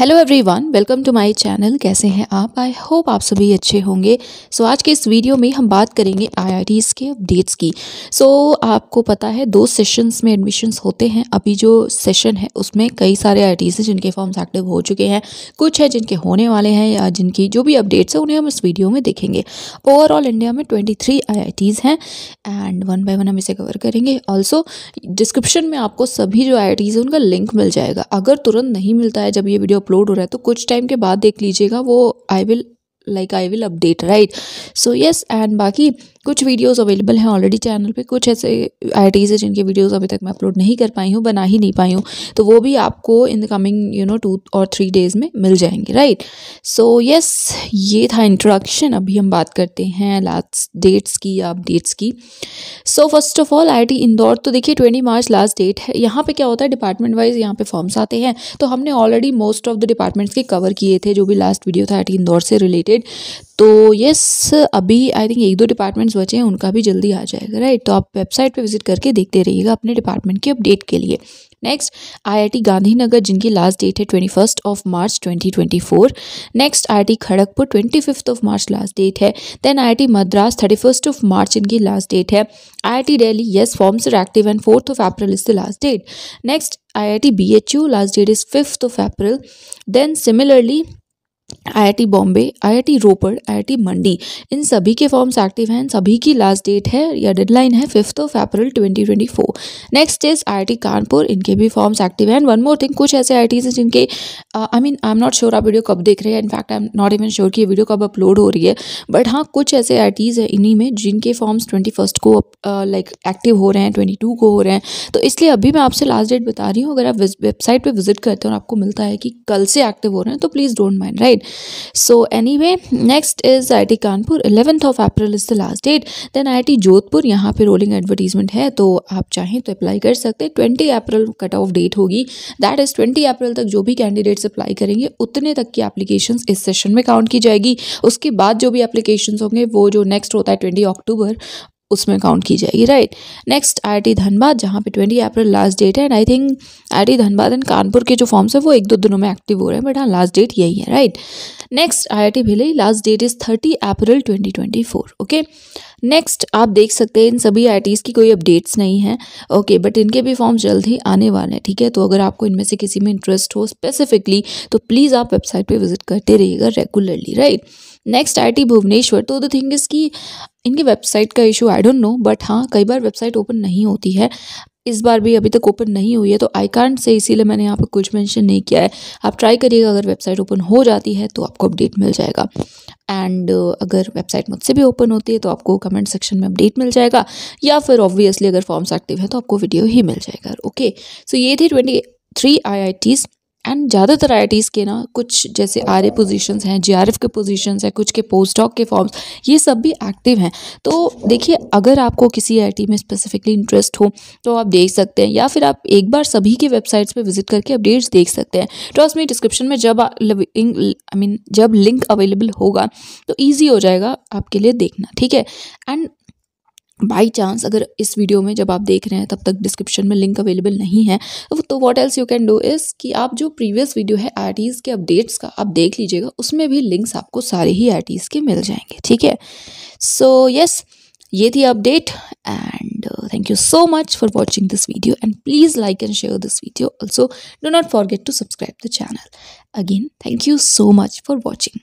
hello everyone welcome to my channel कैसे हैं आप आई होप आप सभी अच्छे होंगे सो so, आज के इस वीडियो में हम बात करेंगे आईआईटीज़ के अपडेट्स की सो so, आपको पता है दो सेशंस में एडमिशन्स होते हैं अभी जो सेशन है उसमें कई सारे आई हैं जिनके फॉर्म्स एक्टिव हो चुके हैं कुछ है जिनके होने वाले हैं या जिनकी जो भी अपडेट्स हैं उन्हें हम इस वीडियो में देखेंगे ओवरऑल इंडिया में ट्वेंटी थ्री हैं एंड वन बाई वन हम इसे कवर करेंगे ऑल्सो डिस्क्रिप्शन में आपको सभी जो आई हैं उनका लिंक मिल जाएगा अगर तुरंत नहीं मिलता है जब ये वीडियो अपलोड हो रहा है तो कुछ टाइम के बाद देख लीजिएगा वो I will like I will update right so yes and बाकी कुछ वीडियोस अवेलेबल हैं ऑलरेडी चैनल पे कुछ ऐसे आईटीज़ हैं जिनके वीडियोस अभी तक मैं अपलोड नहीं कर पाई हूँ बना ही नहीं पाई हूँ तो वो भी आपको in the coming you know two और थ्री डेज़ में मिल जाएंगे राइट सो यस ये था इंट्रोडक्शन अभी हम बात करते हैं लास्ट डेट्स की या अपडेट्स की so first of all I Indore तो देखिए ट्वेंटी मार्च लास्ट डेट है यहाँ पर क्या होता है डिपार्टमेंट वाइज यहाँ पर फॉर्म्स आते हैं तो हमने already most of the departments के कवर किए थे जो भी लास्ट वीडियो था आई इंदौर से रिलेटेड तो यस अभी आई थिंक एक दो डिपार्टमेंट्स बचे हैं उनका भी जल्दी आ जाएगा राइट तो आप वेबसाइट पर विजिट करके देखते रहिएगा अपने डिपार्टमेंट के अपडेट के लिए नेक्स्ट आईआईटी गांधीनगर जिनकी लास्ट डेट है twenty first of March 2024 next IIT Kharagpur twenty fifth of March last date है then IIT Madras thirty first of March इनकी लास्ट डेट है IIT Delhi yes forms are active and fourth of April is the last date next H U last date is fifth of April then similarly IIT Bombay IIT Ropar IIT Mandi इन सभी के forms active हैं सभी की last date है या deadline है fifth of April 2024 next is IIT Kanpur इनके भी फॉर्म्स एक्टिव हैं वन मोर थिंग कुछ ऐसे आई हैं जिनके I mean I am not sure आप वीडियो कब देख रहे हैं in fact I am not even sure कि ये वीडियो कब अपलोड हो रही है बट हाँ कुछ ऐसे आई हैं इन्हीं में जिनके फॉर्म्स ट्वेंटी को लाइक uh, एक्टिव like, हो रहे हैं ट्वेंटी को हो रहे हैं तो इसलिए अभी मैं आपसे लास्ट डेट बता रही हूँ अगर आप वेबसाइट पर विजिट करते हो और आपको मिलता है कि कल से एक्टिव हो रहे हैं तो please don't mind right right so anyway next is iit kanpur 11th of april is the last date then iit jodhpur यहाँ पे रोलिंग एडवर्टीजमेंट है तो आप चाहें तो अप्लाई कर सकते हैं twenty April cut off date होगी दैट इज़ ट्वेंटी अप्रैल तक जो भी कैंडिडेट्स अप्लाई करेंगे उतने तक की एप्लीकेशन इस सेशन में काउंट की जाएगी उसके बाद जो भी एप्लीकेशन होंगे वो जो नेक्स्ट होता है ट्वेंटी अक्टूबर उसमें काउंट की जाएगी राइट नेक्स्ट आई धनबाद जहाँ पे ट्वेंटी अप्रैल लास्ट डेट है and I think I Dhanbad and Kanpur के जो फॉर्म्स है वो एक दो दिनों में एक्टिव हो रहे हैं बट हाँ लास्ट डेट यही है right next IIT Bhilai last date is thirty April twenty twenty four okay next आप देख सकते हैं इन सभी आई की कोई अपडेट्स नहीं है ओके okay, बट इनके भी फॉर्म जल्द ही आने वाले हैं ठीक है तो अगर आपको इनमें से किसी में इंटरेस्ट हो स्पेसिफिकली तो प्लीज़ आप वेबसाइट पर विजिट करते रहिएगा regularly right next I T Bhubaneswar तो द थिंग इज कि इनकी वेबसाइट का issue I don't know but हाँ कई बार वेबसाइट ओपन नहीं होती है इस बार भी अभी तक ओपन नहीं हुई है तो आई कांट से इसीलिए मैंने यहाँ पे कुछ मेंशन नहीं किया है आप ट्राई करिएगा अगर वेबसाइट ओपन हो जाती है तो आपको अपडेट मिल जाएगा एंड uh, अगर वेबसाइट मुझसे भी ओपन होती है तो आपको कमेंट सेक्शन में अपडेट मिल जाएगा या फिर ऑब्वियसली अगर फॉर्म्स एक्टिव है तो आपको वीडियो ही मिल जाएगा ओके सो so ये थी twenty three I I Ts and ज़्यादातर आई के ना कुछ जैसे आर ए पोजिशन हैं जे आर एफ़ के पोजिशन हैं कुछ के पोस्ट ऑक के फॉर्म्स ये सब भी एक्टिव हैं तो देखिए अगर आपको किसी आई में स्पेसिफिकली इंटरेस्ट हो तो आप देख सकते हैं या फिर आप एक बार सभी के वेबसाइट्स पर विजिट करके अपडेट्स देख सकते हैं ट्रस्ट तो मी डिस्क्रिप्शन में जब आई मीन जब लिंक अवेलेबल होगा तो ईजी हो जाएगा आपके लिए देखना ठीक है एंड बाई चांस अगर इस वीडियो में जब आप देख रहे हैं तब तक डिस्क्रिप्शन में लिंक अवेलेबल नहीं है तो what else you can do is कि आप जो प्रीवियस वीडियो है आर के अपडेट्स का आप देख लीजिएगा उसमें भी लिंक्स आपको सारे ही आर के मिल जाएंगे ठीक है सो यस ये थी update and thank you so much for watching this video and please like and share this video also do not forget to subscribe the channel again thank you so much for watching